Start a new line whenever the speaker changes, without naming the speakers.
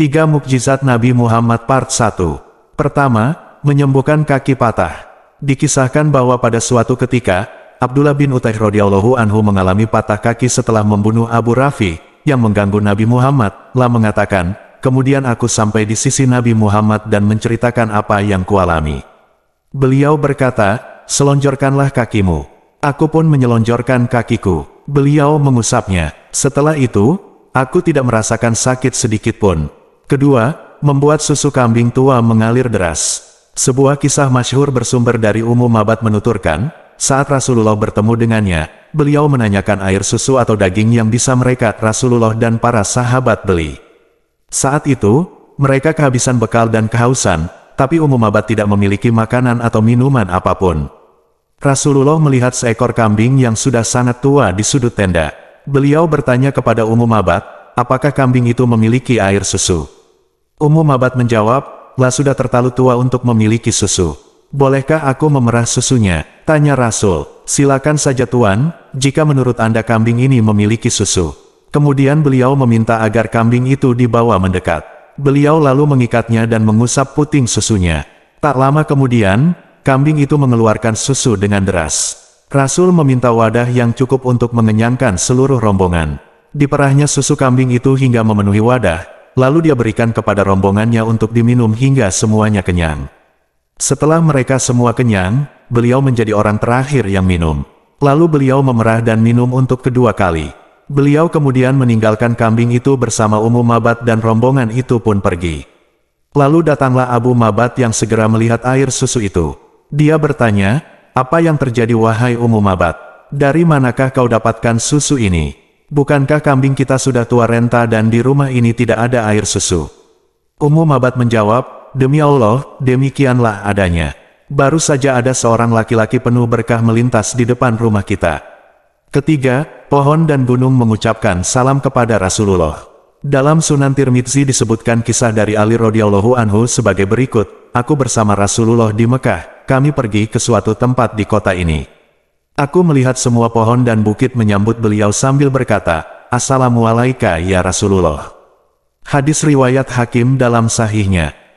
3 Mukjizat Nabi Muhammad Part 1 Pertama, menyembuhkan kaki patah. Dikisahkan bahwa pada suatu ketika, Abdullah bin Utaih radhiyallahu anhu mengalami patah kaki setelah membunuh Abu Rafi, yang mengganggu Nabi Muhammad, lah mengatakan, kemudian aku sampai di sisi Nabi Muhammad dan menceritakan apa yang kualami. Beliau berkata, selonjorkanlah kakimu. Aku pun menyelonjorkan kakiku. Beliau mengusapnya. Setelah itu, aku tidak merasakan sakit sedikit pun. Kedua, membuat susu kambing tua mengalir deras. Sebuah kisah masyhur bersumber dari umum abad menuturkan, saat Rasulullah bertemu dengannya, beliau menanyakan air susu atau daging yang bisa mereka Rasulullah dan para sahabat beli. Saat itu, mereka kehabisan bekal dan kehausan, tapi umum abad tidak memiliki makanan atau minuman apapun. Rasulullah melihat seekor kambing yang sudah sangat tua di sudut tenda. Beliau bertanya kepada umum abad, apakah kambing itu memiliki air susu? Umum Mabat menjawab, La sudah terlalu tua untuk memiliki susu. Bolehkah aku memerah susunya? Tanya Rasul. Silakan saja Tuan, jika menurut Anda kambing ini memiliki susu. Kemudian beliau meminta agar kambing itu dibawa mendekat. Beliau lalu mengikatnya dan mengusap puting susunya. Tak lama kemudian, kambing itu mengeluarkan susu dengan deras. Rasul meminta wadah yang cukup untuk mengenyangkan seluruh rombongan. Diperahnya susu kambing itu hingga memenuhi wadah, lalu dia berikan kepada rombongannya untuk diminum hingga semuanya kenyang. Setelah mereka semua kenyang, beliau menjadi orang terakhir yang minum. Lalu beliau memerah dan minum untuk kedua kali. Beliau kemudian meninggalkan kambing itu bersama umum Mabat dan rombongan itu pun pergi. Lalu datanglah Abu Mabat yang segera melihat air susu itu. Dia bertanya, apa yang terjadi wahai umum Mabat? Dari manakah kau dapatkan susu ini? Bukankah kambing kita sudah tua renta dan di rumah ini tidak ada air susu? Umum Mabat menjawab, Demi Allah, demikianlah adanya. Baru saja ada seorang laki-laki penuh berkah melintas di depan rumah kita. Ketiga, pohon dan gunung mengucapkan salam kepada Rasulullah. Dalam Sunan Tirmidzi disebutkan kisah dari Ali radhiyallahu anhu sebagai berikut, Aku bersama Rasulullah di Mekah, kami pergi ke suatu tempat di kota ini. Aku melihat semua pohon dan bukit menyambut beliau sambil berkata, Assalamualaikum ya Rasulullah. Hadis riwayat Hakim dalam sahihnya.